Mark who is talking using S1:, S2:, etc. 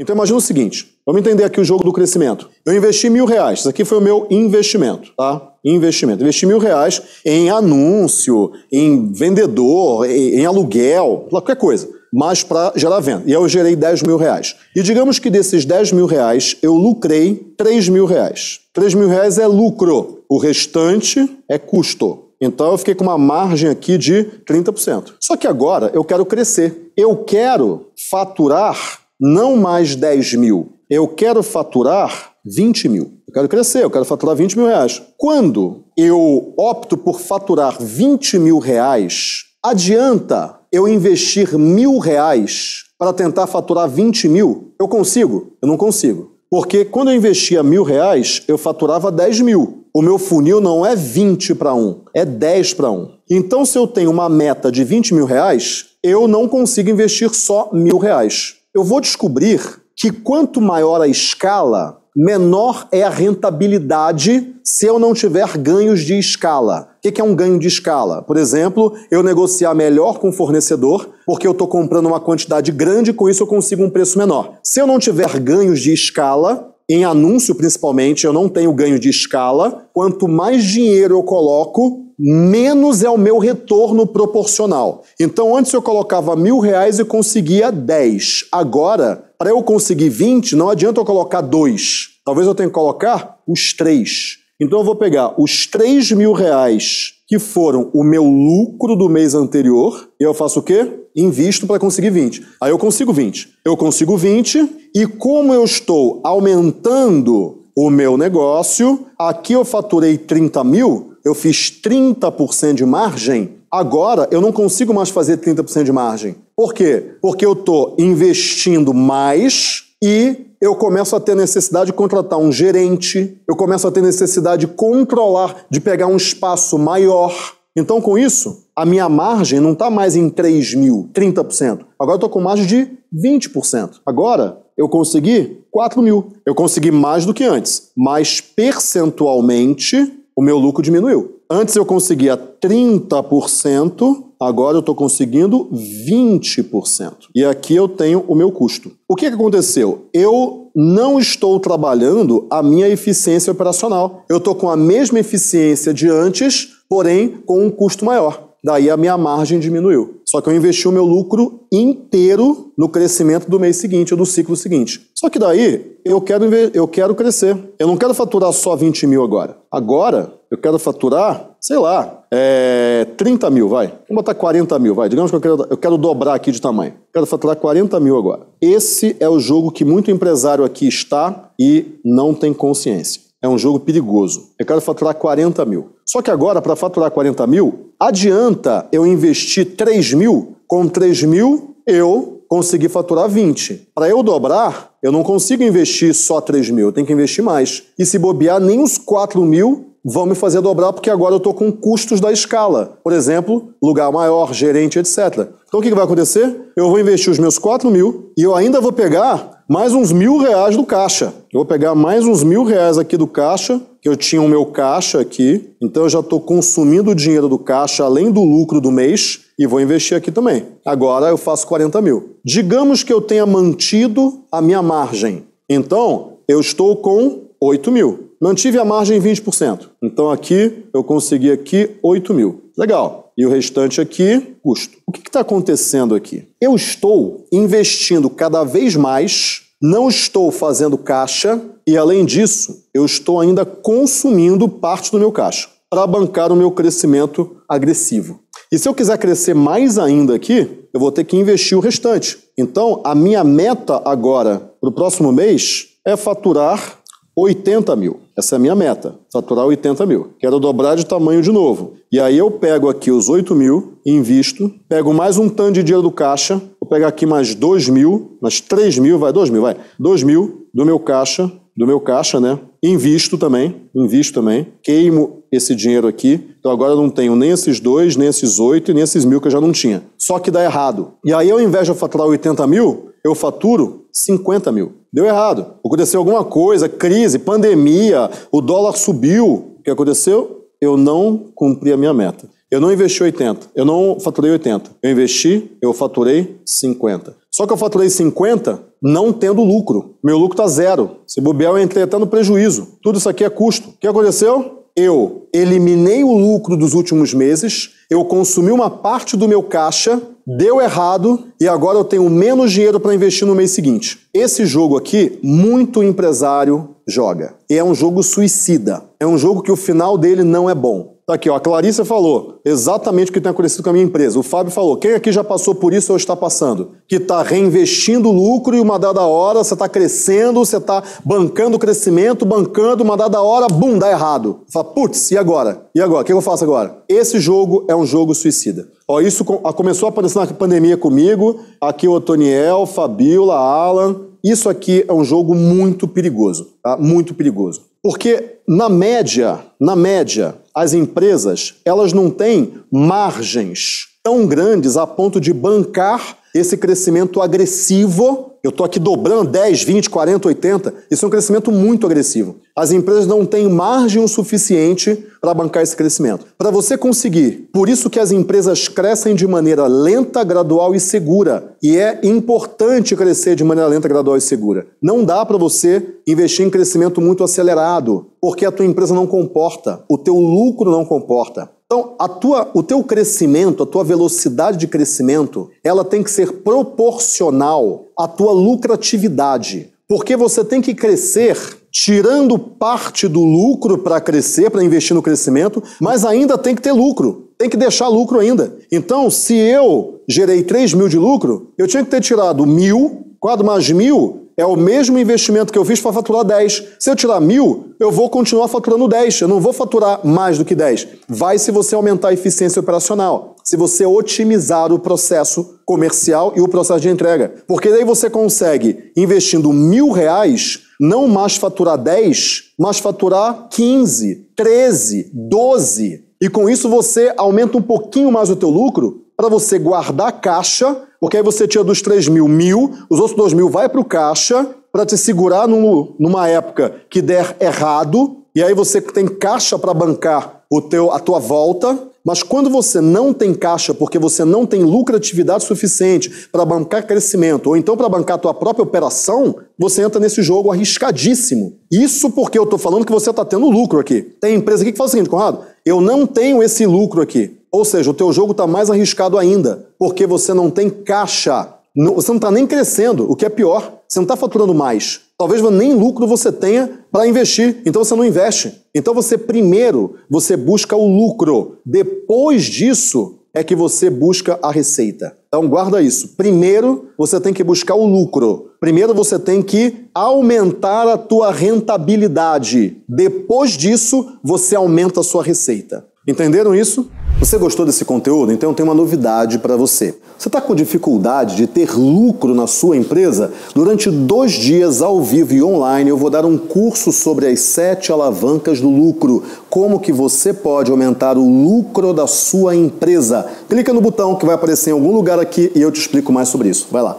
S1: Então imagina o seguinte, vamos entender aqui o jogo do crescimento. Eu investi mil reais, isso aqui foi o meu investimento, tá? Investimento. Investi mil reais em anúncio, em vendedor, em, em aluguel, qualquer coisa, mas para gerar venda. E eu gerei 10 mil reais. E digamos que desses 10 mil reais eu lucrei 3 mil reais. 3 mil reais é lucro, o restante é custo. Então eu fiquei com uma margem aqui de 30%. Só que agora eu quero crescer. Eu quero faturar não mais 10 mil. Eu quero faturar 20 mil. Eu quero crescer, eu quero faturar 20 mil reais. Quando eu opto por faturar 20 mil reais, adianta eu investir mil reais para tentar faturar 20 mil? Eu consigo? Eu não consigo. Porque quando eu investia mil reais, eu faturava 10 mil. O meu funil não é 20 para 1, é 10 para 1. Então, se eu tenho uma meta de 20 mil reais, eu não consigo investir só mil reais eu vou descobrir que quanto maior a escala, menor é a rentabilidade se eu não tiver ganhos de escala. O que é um ganho de escala? Por exemplo, eu negociar melhor com o fornecedor, porque eu estou comprando uma quantidade grande, com isso eu consigo um preço menor. Se eu não tiver ganhos de escala, em anúncio principalmente, eu não tenho ganho de escala, quanto mais dinheiro eu coloco, menos é o meu retorno proporcional. Então, antes eu colocava mil reais e conseguia 10. Agora, para eu conseguir 20, não adianta eu colocar dois. Talvez eu tenha que colocar os três. Então, eu vou pegar os 3 mil reais que foram o meu lucro do mês anterior, e eu faço o quê? Invisto para conseguir 20. Aí eu consigo 20. Eu consigo 20, e como eu estou aumentando o meu negócio, aqui eu faturei 30 mil, eu fiz 30% de margem, agora eu não consigo mais fazer 30% de margem. Por quê? Porque eu estou investindo mais e eu começo a ter necessidade de contratar um gerente, eu começo a ter necessidade de controlar, de pegar um espaço maior. Então, com isso, a minha margem não está mais em 3 mil, 30%. Agora eu estou com margem de 20%. Agora eu consegui 4 mil. Eu consegui mais do que antes. Mas percentualmente o meu lucro diminuiu. Antes eu conseguia 30%, agora eu estou conseguindo 20%. E aqui eu tenho o meu custo. O que, que aconteceu? Eu não estou trabalhando a minha eficiência operacional. Eu estou com a mesma eficiência de antes, porém com um custo maior daí a minha margem diminuiu. Só que eu investi o meu lucro inteiro no crescimento do mês seguinte ou do ciclo seguinte. Só que daí eu quero, eu quero crescer. Eu não quero faturar só 20 mil agora. Agora eu quero faturar, sei lá, é, 30 mil, vai. Vamos botar 40 mil, vai. Digamos que eu quero, eu quero dobrar aqui de tamanho. Quero faturar 40 mil agora. Esse é o jogo que muito empresário aqui está e não tem consciência. É um jogo perigoso. Eu quero faturar 40 mil. Só que agora, para faturar 40 mil, adianta eu investir 3 mil? Com 3 mil, eu consegui faturar 20. Para eu dobrar, eu não consigo investir só 3 mil, eu tenho que investir mais. E se bobear, nem os 4 mil vão me fazer dobrar porque agora eu estou com custos da escala. Por exemplo, lugar maior, gerente, etc. Então o que vai acontecer? Eu vou investir os meus 4 mil e eu ainda vou pegar mais uns mil reais do caixa. Eu vou pegar mais uns mil reais aqui do caixa, que eu tinha o meu caixa aqui, então eu já estou consumindo o dinheiro do caixa além do lucro do mês e vou investir aqui também. Agora eu faço 40 mil. Digamos que eu tenha mantido a minha margem. Então, eu estou com 8 mil. Mantive a margem em 20%. Então aqui eu consegui aqui 8 mil. Legal. E o restante aqui, custo. O que está acontecendo aqui? Eu estou investindo cada vez mais, não estou fazendo caixa e, além disso, eu estou ainda consumindo parte do meu caixa para bancar o meu crescimento agressivo. E se eu quiser crescer mais ainda aqui, eu vou ter que investir o restante. Então, a minha meta agora, para o próximo mês, é faturar 80 mil. Essa é a minha meta, faturar 80 mil. Quero dobrar de tamanho de novo. E aí eu pego aqui os 8 mil, invisto, pego mais um tanto de dinheiro do caixa, vou pegar aqui mais 2 mil, mais 3 mil, vai, 2 mil, vai, 2 mil do meu caixa, do meu caixa, né? Invisto também, invisto também, queimo esse dinheiro aqui. Então agora eu não tenho nem esses dois, nem esses oito e nem esses mil que eu já não tinha. Só que dá errado. E aí, ao invés de eu faturar 80 mil, eu faturo 50 mil. Deu errado. Aconteceu alguma coisa, crise, pandemia, o dólar subiu. O que aconteceu? Eu não cumpri a minha meta. Eu não investi 80, eu não faturei 80. Eu investi, eu faturei 50. Só que eu faturei 50 não tendo lucro. Meu lucro está zero. Se bobear, eu entrei até no prejuízo. Tudo isso aqui é custo. O que aconteceu? Eu eliminei o lucro dos últimos meses eu consumi uma parte do meu caixa, deu errado e agora eu tenho menos dinheiro para investir no mês seguinte. Esse jogo aqui, muito empresário joga. E é um jogo suicida. É um jogo que o final dele não é bom. Tá aqui, ó. A Clarissa falou exatamente o que tem acontecido com a minha empresa. O Fábio falou: quem aqui já passou por isso ou está passando? Que está reinvestindo lucro e uma dada hora você está crescendo, você está bancando o crescimento, bancando, uma dada hora, bum, dá errado. Fala, putz, e agora? E agora? O que eu faço agora? Esse jogo é um jogo suicida. Ó, isso começou a aparecer na pandemia comigo, aqui o Otoniel, Fabiola, Alan. Isso aqui é um jogo muito perigoso, tá? muito perigoso. Porque na média, na média, as empresas, elas não têm margens tão grandes a ponto de bancar esse crescimento agressivo, eu estou aqui dobrando 10, 20, 40, 80, isso é um crescimento muito agressivo. As empresas não têm margem o suficiente para bancar esse crescimento. Para você conseguir, por isso que as empresas crescem de maneira lenta, gradual e segura. E é importante crescer de maneira lenta, gradual e segura. Não dá para você investir em crescimento muito acelerado, porque a tua empresa não comporta, o teu lucro não comporta. Então, a tua, o teu crescimento, a tua velocidade de crescimento, ela tem que ser proporcional à tua lucratividade, porque você tem que crescer tirando parte do lucro para crescer, para investir no crescimento, mas ainda tem que ter lucro, tem que deixar lucro ainda. Então, se eu gerei 3 mil de lucro, eu tinha que ter tirado mil, quadro mais mil, é o mesmo investimento que eu fiz para faturar 10. Se eu tirar mil, eu vou continuar faturando 10. Eu não vou faturar mais do que 10. Vai se você aumentar a eficiência operacional, se você otimizar o processo comercial e o processo de entrega. Porque daí você consegue, investindo mil reais, não mais faturar 10, mas faturar 15, 13, 12. E com isso você aumenta um pouquinho mais o teu lucro para você guardar caixa, porque aí você tinha dos 3 mil, mil, os outros 2 mil vai para o caixa para te segurar num, numa época que der errado, e aí você tem caixa para bancar o teu, a tua volta, mas quando você não tem caixa porque você não tem lucratividade suficiente para bancar crescimento ou então para bancar a tua própria operação, você entra nesse jogo arriscadíssimo. Isso porque eu estou falando que você está tendo lucro aqui. Tem empresa aqui que fala o seguinte, Conrado, eu não tenho esse lucro aqui. Ou seja, o teu jogo está mais arriscado ainda, porque você não tem caixa, não, você não está nem crescendo, o que é pior, você não está faturando mais. Talvez nem lucro você tenha para investir, então você não investe. Então você primeiro, você busca o lucro, depois disso é que você busca a receita. Então guarda isso. Primeiro, você tem que buscar o lucro. Primeiro você tem que aumentar a tua rentabilidade. Depois disso, você aumenta a sua receita. Entenderam isso? Você gostou desse conteúdo? Então tem uma novidade para você. Você está com dificuldade de ter lucro na sua empresa? Durante dois dias ao vivo e online eu vou dar um curso sobre as sete alavancas do lucro. Como que você pode aumentar o lucro da sua empresa? Clica no botão que vai aparecer em algum lugar aqui e eu te explico mais sobre isso. Vai lá.